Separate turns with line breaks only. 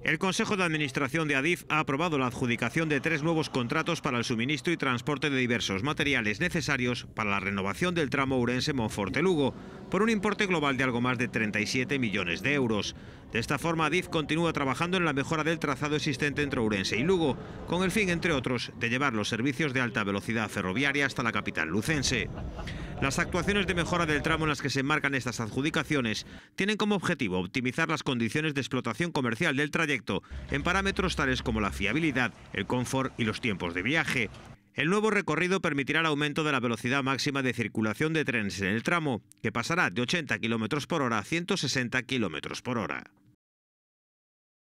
El Consejo de Administración de ADIF ha aprobado la adjudicación de tres nuevos contratos para el suministro y transporte de diversos materiales necesarios para la renovación del tramo Urense-Monforte-Lugo, por un importe global de algo más de 37 millones de euros. De esta forma, ADIF continúa trabajando en la mejora del trazado existente entre Urense y Lugo, con el fin, entre otros, de llevar los servicios de alta velocidad ferroviaria hasta la capital lucense. Las actuaciones de mejora del tramo en las que se enmarcan estas adjudicaciones tienen como objetivo optimizar las condiciones de explotación comercial del trayecto en parámetros tales como la fiabilidad, el confort y los tiempos de viaje. El nuevo recorrido permitirá el aumento de la velocidad máxima de circulación de trenes en el tramo, que pasará de 80 km por hora a 160 km por hora.